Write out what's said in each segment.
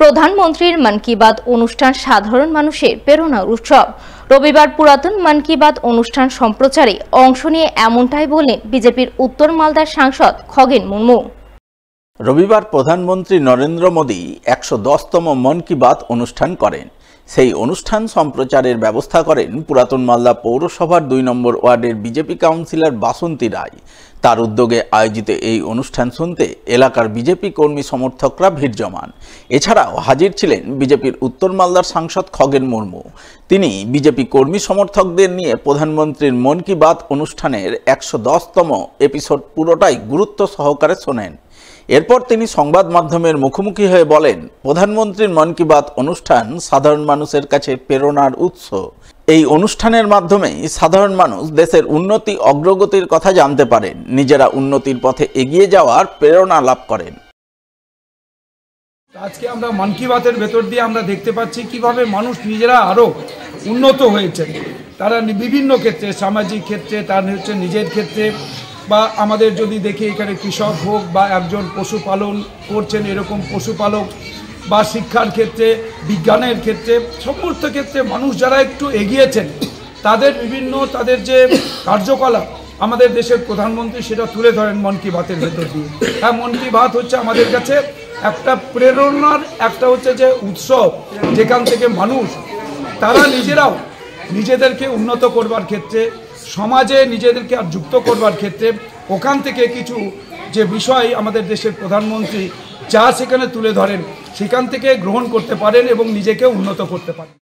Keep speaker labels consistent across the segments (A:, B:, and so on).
A: প্রধানমন্ত্রীর মন কি বাত অনুষ্ঠান সাধারণ মানুষের প্রেরণার উৎসব রবিবার পুরাতন মন কি বাত অনুষ্ঠান সম্প্রচারে অংশ নিয়ে এমনটাই বললেন বিজেপির উত্তর মালদার সাংসদ খগেন মুর্মু
B: রবিবার প্রধানমন্ত্রী নরেন্দ্র মোদী একশো দশতম মন কি বাত অনুষ্ঠান করেন সেই অনুষ্ঠান সম্প্রচারের ব্যবস্থা করেন পুরাতন মালদা পৌরসভার দুই নম্বর ওয়ার্ডের বিজেপি কাউন্সিলর বাসন্তী রায় তার উদ্যোগে আয়োজিত এই অনুষ্ঠান শুনতে এলাকার বিজেপি কর্মী সমর্থকরা ভিড় জমান এছাড়াও হাজির ছিলেন বিজেপির উত্তর মালদার সাংসদ খগেন মুর্মু তিনি বিজেপি কর্মী সমর্থকদের নিয়ে প্রধানমন্ত্রীর মন কি বাত অনুষ্ঠানের একশো তম এপিসোড পুরোটাই গুরুত্ব সহকারে শোনেন এরপর তিনি সংবাদ মাধ্যমের মুখোমুখি হয়ে বলেন প্রধানমন্ত্রীর মন কি বাত অনুষ্ঠান সাধারণ মানুষের কাছে প্রেরণার উৎস এই অনুষ্ঠানের মাধ্যমেই সাধারণ মানুষ দেশের উন্নতি অগ্রগতির কথা জানতে পারেন নিজেরা উন্নতির পথে এগিয়ে যাওয়ার প্রেরণা লাভ করেন
C: আজকে আমরা মন কি বাতের ভেতর দিয়ে আমরা দেখতে পাচ্ছি কিভাবে মানুষ নিজেরা আরও উন্নত হয়েছে তারা বিভিন্ন ক্ষেত্রে সামাজিক ক্ষেত্রে তার হচ্ছে নিজের ক্ষেত্রে বা আমাদের যদি দেখি এখানে কৃষক হোক বা একজন পশুপালন করছেন এরকম পশুপালক বা শিক্ষার ক্ষেত্রে বিজ্ঞানের ক্ষেত্রে সমস্ত ক্ষেত্রে মানুষ যারা একটু এগিয়েছেন তাদের বিভিন্ন তাদের যে কার্যকলাপ আমাদের দেশের প্রধানমন্ত্রী সেটা তুলে ধরেন মন কি ভাতের ভেতর দিয়ে হ্যাঁ মন কি ভাত হচ্ছে আমাদের কাছে একটা প্রেরণার একটা হচ্ছে যে উৎসব যেখান থেকে মানুষ তারা নিজেরাও নিজেদেরকে উন্নত করবার ক্ষেত্রে সমাজে নিজেদেরকে আর যুক্ত করবার ক্ষেত্রে ওখান থেকে কিছু যে বিষয় আমাদের দেশের প্রধানমন্ত্রী যা সেখানে তুলে ধরেন সেখান থেকে গ্রহণ করতে পারেন এবং নিজেকে উন্নত করতে পারেন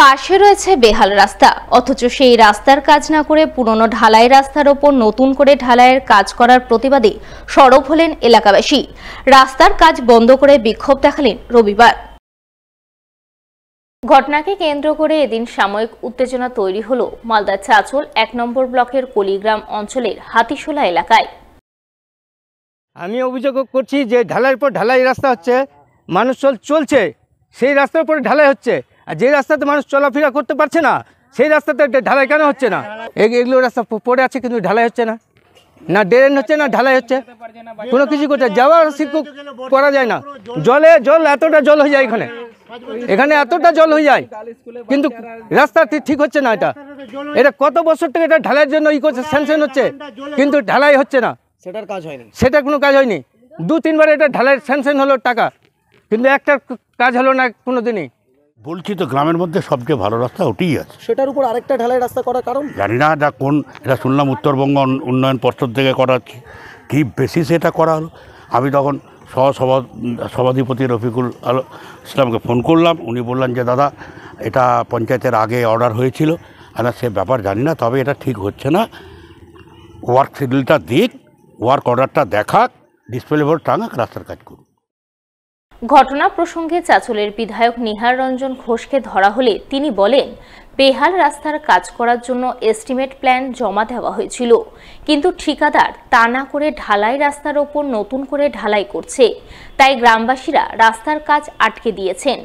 A: পাশে রয়েছে বেহাল রাস্তা অথচ সেই রাস্তার কাজ না করে পুরনো ঢালাই রাস্তার ওপর নতুন করে ঢালাইয়ের কাজ করার প্রতিবাদে সরব হলেন এলাকাবাসী রাস্তার কাজ বন্ধ করে বিক্ষোভ দেখালেন রবিবার ঘটনাকে কেন্দ্র করে এদিন সাময়িক উত্তেজনা তৈরি হল মালদা চাচল এক নম্বর ব্লকের কলিগ্রাম অঞ্চলের হাতিশোলা এলাকায়
D: আমি অভিযোগ করছি যে ঢালাইয়ের পর ঢালাই রাস্তা হচ্ছে মানুষ চল চলছে সেই রাস্তার উপরে ঢালাই হচ্ছে আর যে রাস্তাতে মানুষ চলাফেরা করতে পারছে না সেই রাস্তাতে ঢালাই কেন হচ্ছে না এগুলো রাস্তা পড়ে আছে কিন্তু ঢালাই হচ্ছে না না ড্রেন হচ্ছে না ঢালাই হচ্ছে কোনো কিছু করছে যাওয়ার শিক্ষক করা যায় না জলে জল এতটা জল হয়ে যায় এখানে এখানে এতটা জল হয়ে যায় কিন্তু রাস্তা ঠিক হচ্ছে না এটা এটা কত বছর থেকে এটা ঢালাইয়ের জন্য ই করছে স্যাংশন হচ্ছে কিন্তু ঢালাই হচ্ছে না সেটার কাজ হয়নি সেটার কোনো কাজ হয়নি দু তিনবার এটা ঢালাই স্যাংশন হলো টাকা কিন্তু একটা কাজ হলো না কোনো দিনই
B: বলছি তো গ্রামের মধ্যে সবচেয়ে ভালো রাস্তা ওটিই আছে
D: সেটার উপর আরেকটা ঢালাই রাস্তা করার কারণ
B: জানি না এটা কোন এটা শুনলাম উত্তরবঙ্গ উন্নয়ন পর্ষদ থেকে করা কি বেশি এটা করা হলো আমি তখন সহসভা সভাধিপতি রফিকুল আল ইসলামকে ফোন করলাম উনি বললেন যে দাদা এটা পঞ্চায়েতের আগে অর্ডার হয়েছিল আর সে ব্যাপার জানি না তবে এটা ঠিক হচ্ছে না ওয়ার্ক শিডিউলটা দিক ওয়ার্ক অর্ডারটা দেখাক ডিসপ্লে বোর্ড টাঙাক রাস্তার কাজ করুক
A: ঘটনা প্রসঙ্গে চাচলের বিধায়ক নিহার রঞ্জন ঘোষকে ধরা হলে তিনি বলেন বেহাল রাস্তার কাজ করার জন্য এস্টিমেট প্ল্যান জমা দেওয়া হয়েছিল কিন্তু ঠিকাদার তা না করে ঢালাই রাস্তার ওপর নতুন করে ঢালাই করছে তাই গ্রামবাসীরা রাস্তার কাজ আটকে দিয়েছেন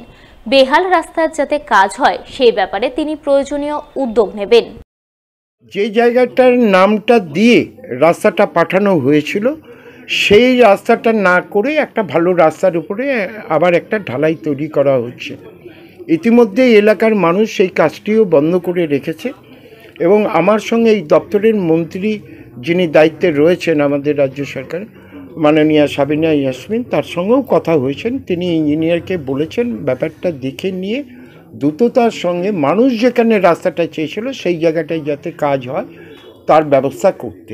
A: বেহাল রাস্তার যাতে কাজ হয় সেই ব্যাপারে তিনি প্রয়োজনীয় উদ্যোগ নেবেন
C: যে জায়গাটার নামটা দিয়ে রাস্তাটা পাঠানো হয়েছিল সেই রাস্তাটা না করে একটা ভালো রাস্তার উপরে আবার একটা ঢালাই তৈরি করা হচ্ছে ইতিমধ্যে এলাকার মানুষ সেই কাজটিও বন্ধ করে রেখেছে এবং আমার সঙ্গে এই দপ্তরের মন্ত্রী যিনি দায়িত্বে রয়েছেন আমাদের রাজ্য সরকার মাননীয়া সাবিনা ইয়াসমিন তার সঙ্গেও কথা হয়েছেন তিনি ইঞ্জিনিয়ারকে বলেছেন ব্যাপারটা দেখে নিয়ে দ্রুততার সঙ্গে মানুষ যেখানে রাস্তাটা চেয়েছিল সেই জায়গাটায় যাতে কাজ হয় তার ব্যবস্থা করতে